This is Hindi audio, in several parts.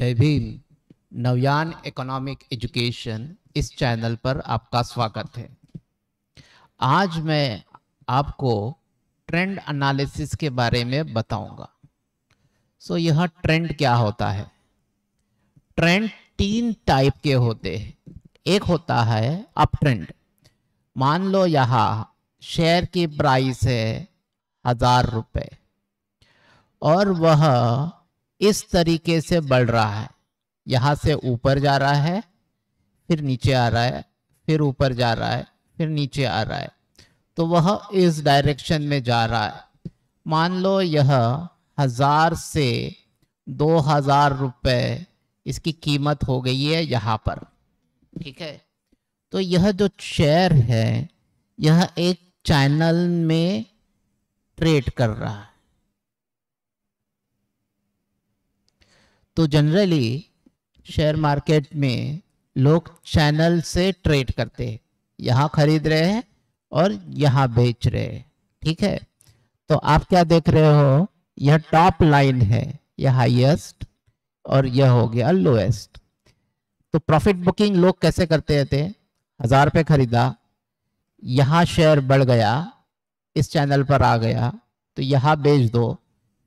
जय भीम नवयान इकोनॉमिक एजुकेशन इस चैनल पर आपका स्वागत है आज मैं आपको ट्रेंड एनालिसिस के बारे में बताऊंगा सो यह ट्रेंड क्या होता है ट्रेंड तीन टाइप के होते हैं एक होता है अप ट्रेंड मान लो यहाँ शेयर की प्राइस है हजार रुपये और वह इस तरीके से बढ़ रहा है यहाँ से ऊपर जा रहा है फिर नीचे आ रहा है फिर ऊपर जा रहा है फिर नीचे आ रहा है तो वह इस डायरेक्शन में जा रहा है मान लो यह हज़ार से दो हज़ार रुपये इसकी कीमत हो गई है यहाँ पर ठीक है तो यह जो शेयर है यह एक चैनल में ट्रेड कर रहा है तो जनरली शेयर मार्केट में लोग चैनल से ट्रेड करते हैं यहाँ खरीद रहे हैं और यहाँ बेच रहे हैं ठीक है तो आप क्या देख रहे हो यह टॉप लाइन है यह हाईएस्ट और यह हो गया लोएस्ट तो प्रॉफिट बुकिंग लोग कैसे करते थे हजार पे खरीदा यहाँ शेयर बढ़ गया इस चैनल पर आ गया तो यहाँ बेच दो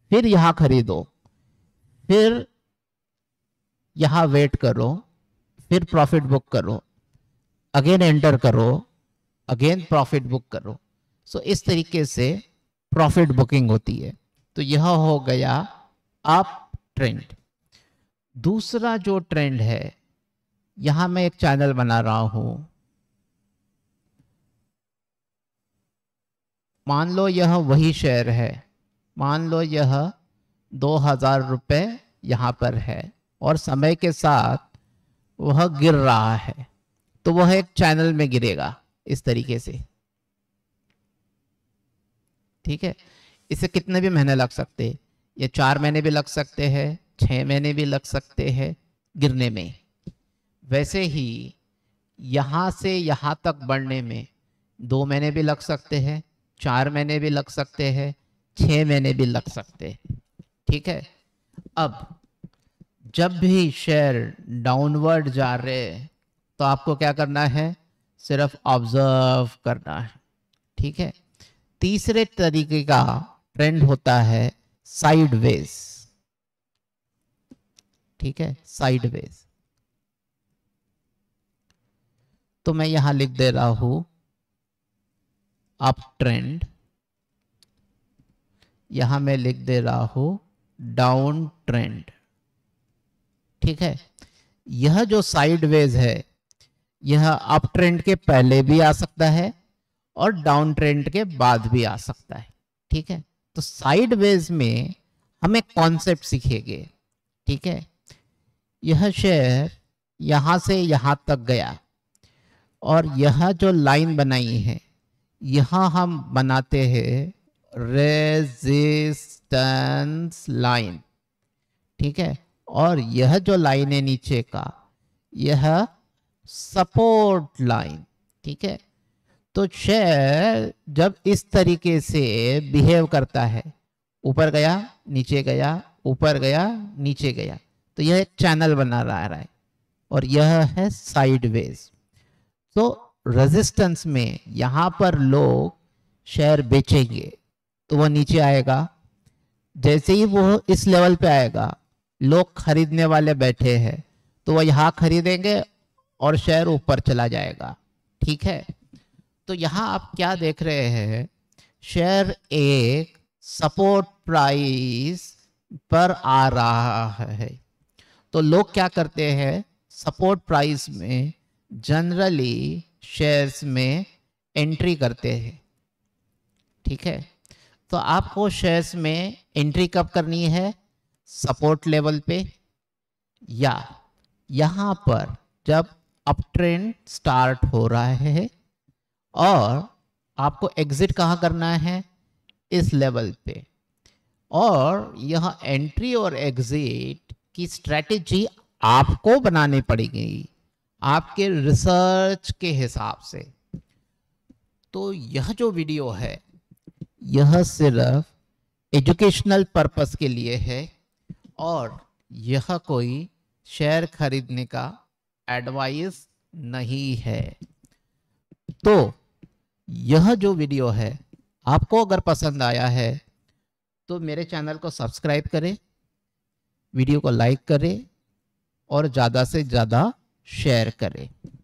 फिर यहाँ खरीदो फिर यहाँ वेट करो फिर प्रॉफिट बुक करो अगेन एंटर करो अगेन प्रॉफिट बुक करो सो so, इस तरीके से प्रॉफिट बुकिंग होती है तो यह हो गया अप ट्रेंड दूसरा जो ट्रेंड है यहाँ मैं एक चैनल बना रहा हूँ मान लो यह वही शेयर है मान लो यह दो हज़ार रुपये यहाँ पर है और समय के साथ वह गिर रहा है तो वह एक चैनल में गिरेगा इस तरीके से ठीक है इसे कितने भी महीने लग सकते हैं ये चार महीने भी लग सकते हैं छह महीने भी लग सकते हैं गिरने में वैसे ही यहाँ से यहाँ तक बढ़ने में दो महीने भी लग सकते हैं चार महीने भी लग सकते हैं छह महीने भी लग सकते हैं ठीक है अब जब भी शेयर डाउनवर्ड जा रहे तो आपको क्या करना है सिर्फ ऑब्जर्व करना है ठीक है तीसरे तरीके का ट्रेंड होता है साइडवेज ठीक है साइडवेज तो मैं यहां लिख दे रहा हूं अप ट्रेंड यहां मैं लिख दे रहा हूं डाउन ट्रेंड ठीक है यह जो साइडवेज है यह अप ट्रेंड के पहले भी आ सकता है और डाउन ट्रेंड के बाद भी आ सकता है ठीक है तो साइडवेज में हम एक कॉन्सेप्ट सीखेंगे ठीक है यह शेयर यहां से यहां तक गया और यह जो लाइन बनाई है यहां हम बनाते हैं रेजिस्टेंस लाइन ठीक है और यह जो लाइन है नीचे का यह सपोर्ट लाइन ठीक है तो शेयर जब इस तरीके से बिहेव करता है ऊपर गया नीचे गया ऊपर गया नीचे गया तो यह एक चैनल बना रहा है और यह है साइडवेज तो रेजिस्टेंस में यहाँ पर लोग शेयर बेचेंगे तो वह नीचे आएगा जैसे ही वो इस लेवल पे आएगा लोग खरीदने वाले बैठे हैं तो वह यहाँ खरीदेंगे और शेयर ऊपर चला जाएगा ठीक है तो यहाँ आप क्या देख रहे हैं शेयर एक सपोर्ट प्राइस पर आ रहा है तो लोग क्या करते हैं सपोर्ट प्राइस में जनरली शेयर्स में एंट्री करते हैं ठीक है तो आपको शेयर्स में एंट्री कब करनी है सपोर्ट लेवल पे या यहाँ पर जब अप ट्रेंड स्टार्ट हो रहा है और आपको एग्जिट कहाँ करना है इस लेवल पे और यह एंट्री और एग्जिट की स्ट्रेटेजी आपको बनानी पड़ेगी आपके रिसर्च के हिसाब से तो यह जो वीडियो है यह सिर्फ एजुकेशनल पर्पस के लिए है और यह कोई शेयर खरीदने का एडवाइस नहीं है तो यह जो वीडियो है आपको अगर पसंद आया है तो मेरे चैनल को सब्सक्राइब करें वीडियो को लाइक करें और ज़्यादा से ज़्यादा शेयर करें